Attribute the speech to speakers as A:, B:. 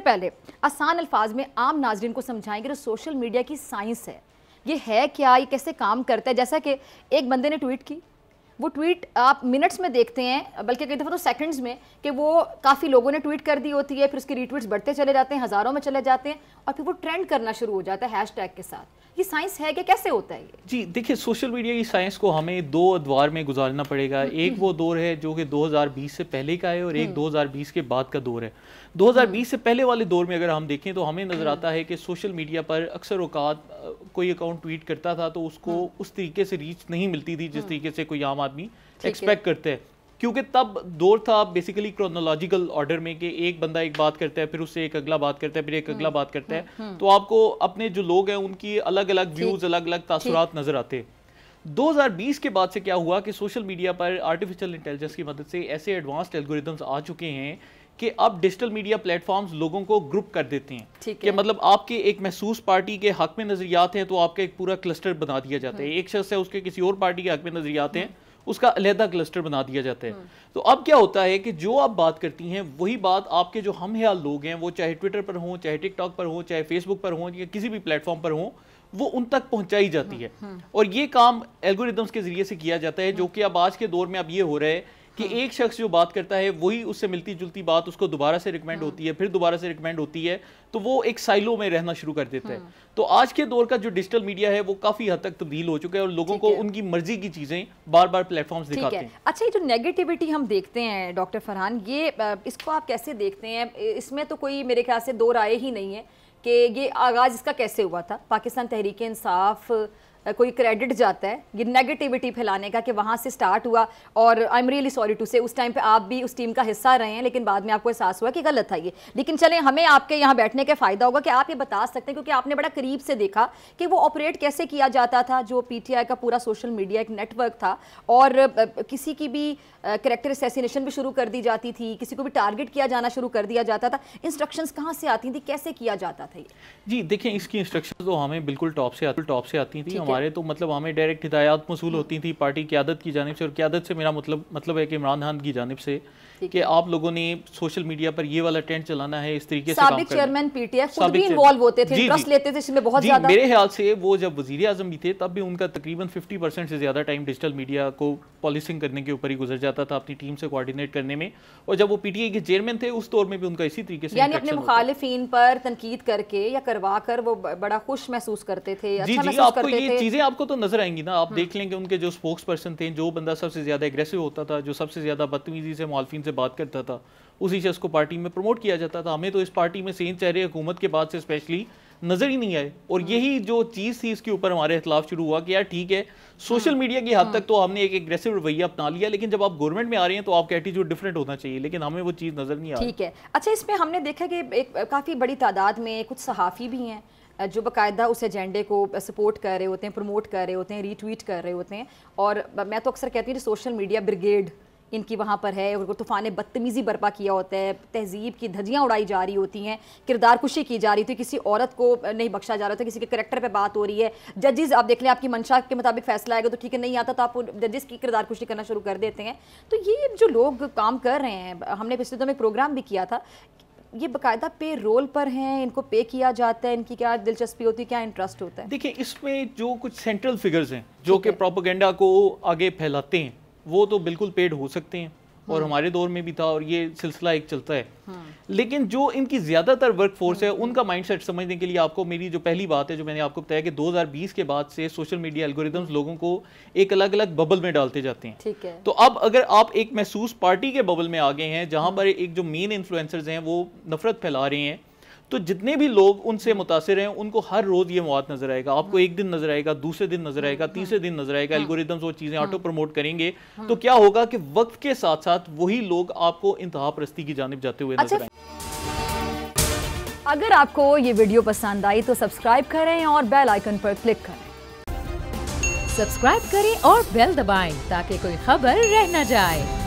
A: सबसे पहले आसान अल्फाज में आम नाजरन को समझाएंगे जो सोशल मीडिया की साइंस है ये है क्या ये कैसे काम करता है जैसा कि एक बंदे ने ट्वीट की वो ट्वीट आप मिनट्स में देखते हैं बल्कि कई दफ़ा तो सेकंड्स में कि वो काफ़ी लोगों ने ट्वीट कर दी होती है फिर उसके रीट्वीट्स बढ़ते चले जाते हैं हज़ारों में चले जाते हैं और फिर वो ट्रेंड करना शुरू हो जाता है हैशटैग के साथ ये साइंस है क्या कैसे होता है ये
B: जी देखिए सोशल मीडिया की साइंस को हमें दो अदवार में गुजारना पड़ेगा हम्म, एक हम्म। वो दौर है जो कि 2020 से पहले का है और एक 2020 हम्म। के बाद का दौर है 2020 से पहले वाले दौर में अगर हम देखें तो हमें नज़र आता है कि सोशल मीडिया पर अक्सर औकात कोई अकाउंट ट्वीट करता था तो उसको उस तरीके से रीच नहीं मिलती थी जिस तरीके से कोई आम आदमी एक्सपेक्ट करते हैं क्योंकि तब दौर था बेसिकली क्रोनोलॉजिकल ऑर्डर में कि एक बंदा एक बात करता है फिर उससे एक अगला बात करता है फिर एक हम्म, अगला बात करता है हम्म, हम्म। तो आपको अपने जो लोग हैं उनकी अलग अलग व्यूज अलग अलग तासरात नजर आते हैं 2020 के बाद से क्या हुआ कि सोशल मीडिया पर आर्टिफिशियल इंटेलिजेंस की मदद से ऐसे एडवांस्ड एल्गोरिदम्स आ चुके हैं कि अब डिजिटल मीडिया प्लेटफॉर्म्स लोगों को ग्रुप कर देते हैं कि मतलब आपके एक महसूस पार्टी के हक में नजरियात हैं तो आपका एक पूरा क्लस्टर बना दिया जाता है एक शख्स है उसके किसी और पार्टी के हक में नजरियात हैं उसका अलहदा क्लस्टर बना दिया जाता है हम्म। तो अब क्या होता है कि जो आप बात करती हैं वही बात आपके जो हम ख्याल लोग हैं वो चाहे ट्विटर पर हों चाहे टिकटॉक पर हों चाहे फेसबुक पर हों या किसी भी प्लेटफॉर्म पर हों वो उन तक पहुंचाई जाती हम्म, है हम्म। और ये काम एल्गोरिदम्स के जरिए से किया जाता है जो कि अब आज के दौर में अब ये हो रहा है कि हाँ। एक शख्स जो बात करता है वही उससे मिलती जुलती बात उसको दोबारा से रिकमेंड हाँ। होती है फिर दोबारा से रिकमेंड होती है तो वो एक साइलो में रहना शुरू कर देता है हाँ। तो आज के दौर का जो डिजिटल मीडिया है वो काफी हद तक तब्दील हो चुका है और लोगों को उनकी मर्जी की चीजें बार बार प्लेटफॉर्म दिखाते हैं
A: अच्छा ये जो नेगेटिविटी हम देखते हैं डॉक्टर फरहान ये इसको आप कैसे देखते हैं इसमें तो कोई मेरे ख्याल से दो राय ही नहीं है कि ये आगाज़ इसका कैसे हुआ था पाकिस्तान तहरीक इंसाफ़ कोई क्रेडिट जाता है ये नेगेटिविटी फैलाने का कि वहाँ से स्टार्ट हुआ और I am really sorry to say उस टाइम पे आप भी उस टीम का हिस्सा रहे हैं लेकिन बाद में आपको एहसास हुआ कि गलत था ये लेकिन चले हमें आपके यहाँ बैठने का फ़ायदा होगा कि आप ये बता सकते हैं क्योंकि आपने बड़ा करीब से देखा कि वो ऑपरेट कैसे किया जाता था जो पी का पूरा सोशल मीडिया एक नेटवर्क था और किसी की भी करेक्टर असैसिनेशन भी शुरू कर दी जाती थी किसी को भी टारगेट किया जाना शुरू कर दिया जाता था इंस्ट्रक्शन कहाँ से आती थी कैसे किया जाता था ये
B: जी देखिए इसकी इंस्ट्रक्शन तो हमें बिल्कुल टॉप से टॉप से आती थी हमारे तो मतलब हमें डायरेक्ट हिदायत मसूल होती थी पार्टी क्यादत की जानब से और क्यादत से मेरा मतलब मतलब है कि इमरान खान की जानब से कि आप लोगों ने सोशल मीडिया पर ये वाला ट्रेंड चलाना है इस तरीके से चेयरमैन
A: पीटीएफ इन्वॉल्व होते थे इंटरेस्ट लेते थे इसमें बहुत ज्यादा मेरे ख्याल
B: से वो जब वजीर आजम भी थे तब भी उनका तकरीबन 50 परसेंट से ज़्यादा टाइम डिजिटल मीडिया को पॉलिसिंग करने के ऊपर ही गुजर जाता था अपनी टीम से कोऑर्डिनेट करने में और जब वो पीटीए के चेयरमैन थे उस दौर में भी उनका इसी तरीके से यानी अपने
A: मुखालफन पर तनकीद करके या करवा कर वो बड़ा खुश महसूस करते थे अच्छा महसूस करते थे चीजें
B: आपको तो नजर आएंगी ना आप हाँ। देख लेंगे उनके जो स्पोक्स पर्सन थे जो बंदा सबसे ज्यादा एग्रेसिव होता था जो सबसे ज्यादा बदतमीजी से मालफिन से बात करता था उसी शख्स को पार्टी में प्रमोट किया जाता था हमें तो इस पार्टी में सेन चेहरे हुकूमत के बाद से स्पेशली नजर ही नहीं आए और हाँ। यही जो चीज़ थी इसके ऊपर हमारे खिलाफ शुरू हुआ कि यार ठीक है सोशल मीडिया हाँ। की हद तक तो हमने एक एग्रेसिव रवैया अपना लिया लेकिन जब आप गवर्नमेंट में आ रहे हैं तो आपका एटीट्यूड डिफरेंट होना चाहिए लेकिन हमें वो चीज़ नजर नहीं आ रही ठीक
A: है अच्छा इसमें हमने देखा कि एक काफ़ी बड़ी तादाद में कुछ सहाफ़ी भी हैं जो बाकायदा उस एजेंडे को सपोर्ट कर रहे होते हैं प्रमोट कर रहे होते हैं रीट्वीट कर रहे होते हैं और मैं तो अक्सर कहती हूँ सोशल मीडिया ब्रिगेड इनकी वहाँ पर है उनको तूफ़ान बदतमीज़ी बर्पा किया होता है तहजीब की धजियाँ उड़ाई जा रही होती हैं किरदार कुशी की जा रही थी किसी औरत को नहीं बख्शा जा रहा था किसी के करेक्टर पर बात हो रही है जजेज़ आप देख लें आपकी मंशा के मुताबिक फैसला आएगा तो ठीक है नहीं आता तो आप जजेस की किरदार कुशी करना शुरू कर देते हैं तो ये जो लोग काम कर रहे हैं हमने पिछले दिनों में प्रोग्राम भी किया था ये बकायदा पे रोल पर हैं इनको पे किया जाता है इनकी क्या दिलचस्पी होती है क्या इंटरेस्ट होता है
B: देखिए इसमें जो कुछ सेंट्रल फिगर्स हैं जो कि प्रोपोगेंडा को आगे फैलाते हैं वो तो बिल्कुल पेड हो सकते हैं और हाँ। हमारे दौर में भी था और ये सिलसिला एक चलता है हाँ। लेकिन जो इनकी ज़्यादातर वर्कफोर्स है हम्म। उनका माइंडसेट समझने के लिए आपको मेरी जो पहली बात है जो मैंने आपको बताया कि 2020 के बाद से सोशल मीडिया एल्गोरिदम्स लोगों को एक अलग अलग बबल में डालते जाते हैं ठीक है तो अब अगर आप एक महसूस पार्टी के बबल में आ गए हैं जहां हम्म। पर एक जो मेन इन्फ्लुएंसर्स हैं वो नफरत फैला रहे हैं तो जितने भी लोग उनसे मुतासर हैं उनको हर रोज़ ये मवाद नजर आएगा आपको हाँ। एक दिन नजर आएगा दूसरे दिन नजर आएगा हाँ। तीसरे दिन नजर आएगा हाँ। एल्गोरिदम वो चीज़ें ऑटो प्रमोट करेंगे तो क्या होगा कि वक्त के साथ साथ वही लोग आपको इंतहा प्रस्ती की जानब जाते हुए अच्छा। नजर आएंगे
A: अगर आपको ये वीडियो पसंद आई तो सब्सक्राइब करें और बेल आइकन पर क्लिक करें सब्सक्राइब करें और बेल दबाएं ताकि कोई खबर रह न जाए